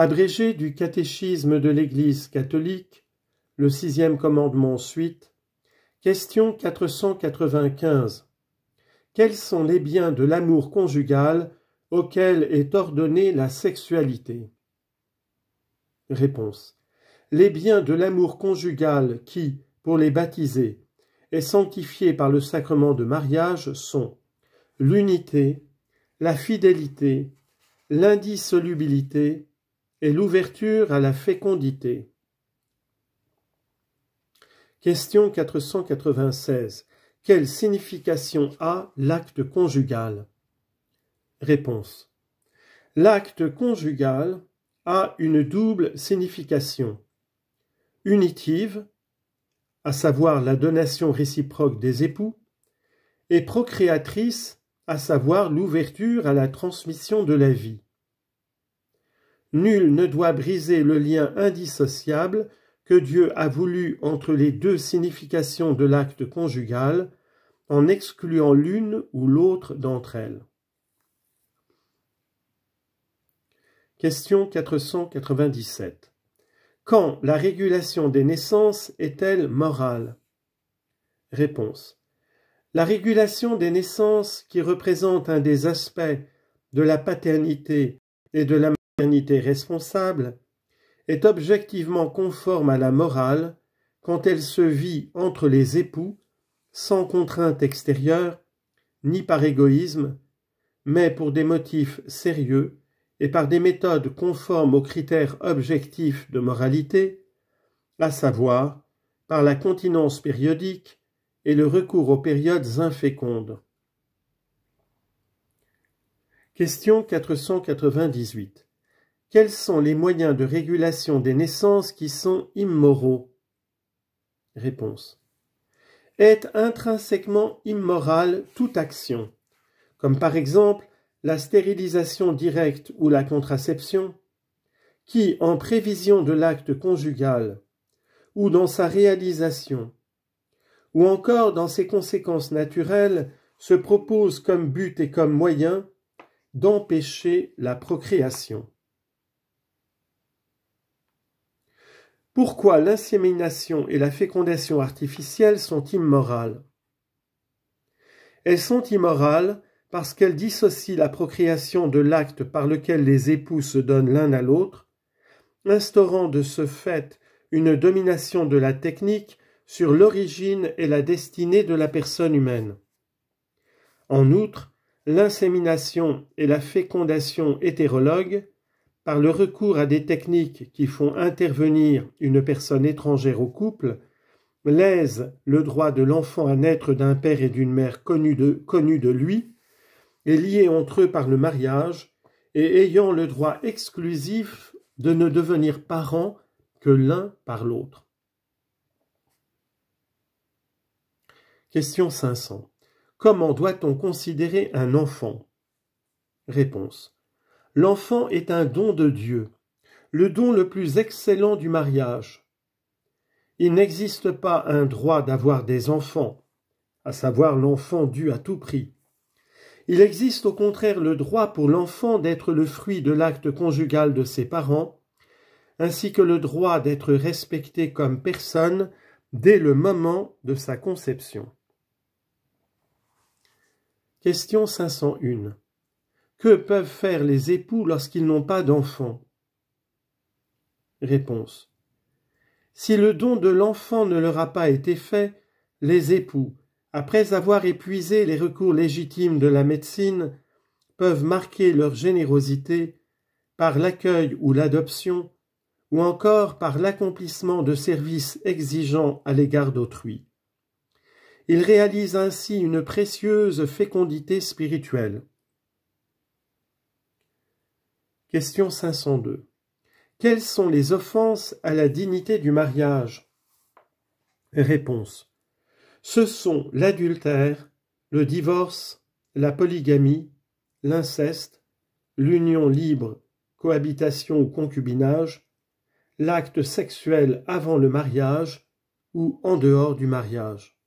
Abrégé du catéchisme de l'Église catholique, le sixième commandement suite, question 495. Quels sont les biens de l'amour conjugal auxquels est ordonnée la sexualité Réponse. Les biens de l'amour conjugal qui, pour les baptisés, est sanctifié par le sacrement de mariage sont l'unité, la fidélité, l'indissolubilité, et l'ouverture à la fécondité. Question 496. Quelle signification a l'acte conjugal Réponse. L'acte conjugal a une double signification. Unitive, à savoir la donation réciproque des époux, et procréatrice, à savoir l'ouverture à la transmission de la vie. Nul ne doit briser le lien indissociable que Dieu a voulu entre les deux significations de l'acte conjugal, en excluant l'une ou l'autre d'entre elles. Question 497. Quand la régulation des naissances est-elle morale Réponse. La régulation des naissances, qui représente un des aspects de la paternité et de la responsable est objectivement conforme à la morale quand elle se vit entre les époux sans contrainte extérieure, ni par égoïsme, mais pour des motifs sérieux et par des méthodes conformes aux critères objectifs de moralité, à savoir par la continence périodique et le recours aux périodes infécondes. Question 498 quels sont les moyens de régulation des naissances qui sont immoraux Réponse. Est intrinsèquement immorale toute action, comme par exemple la stérilisation directe ou la contraception, qui, en prévision de l'acte conjugal, ou dans sa réalisation, ou encore dans ses conséquences naturelles, se propose comme but et comme moyen d'empêcher la procréation. Pourquoi l'insémination et la fécondation artificielle sont immorales Elles sont immorales parce qu'elles dissocient la procréation de l'acte par lequel les époux se donnent l'un à l'autre, instaurant de ce fait une domination de la technique sur l'origine et la destinée de la personne humaine. En outre, l'insémination et la fécondation hétérologues par le recours à des techniques qui font intervenir une personne étrangère au couple, lèse le droit de l'enfant à naître d'un père et d'une mère connus de, lui, et liés entre eux par le mariage, et ayant le droit exclusif de ne devenir parents que l'un par l'autre. Question 500. Comment doit-on considérer un enfant Réponse. L'enfant est un don de Dieu, le don le plus excellent du mariage. Il n'existe pas un droit d'avoir des enfants, à savoir l'enfant dû à tout prix. Il existe au contraire le droit pour l'enfant d'être le fruit de l'acte conjugal de ses parents, ainsi que le droit d'être respecté comme personne dès le moment de sa conception. Question 501 que peuvent faire les époux lorsqu'ils n'ont pas d'enfant Réponse. Si le don de l'enfant ne leur a pas été fait, les époux, après avoir épuisé les recours légitimes de la médecine, peuvent marquer leur générosité par l'accueil ou l'adoption, ou encore par l'accomplissement de services exigeants à l'égard d'autrui. Ils réalisent ainsi une précieuse fécondité spirituelle. Question 502. Quelles sont les offenses à la dignité du mariage Réponse. Ce sont l'adultère, le divorce, la polygamie, l'inceste, l'union libre, cohabitation ou concubinage, l'acte sexuel avant le mariage ou en dehors du mariage.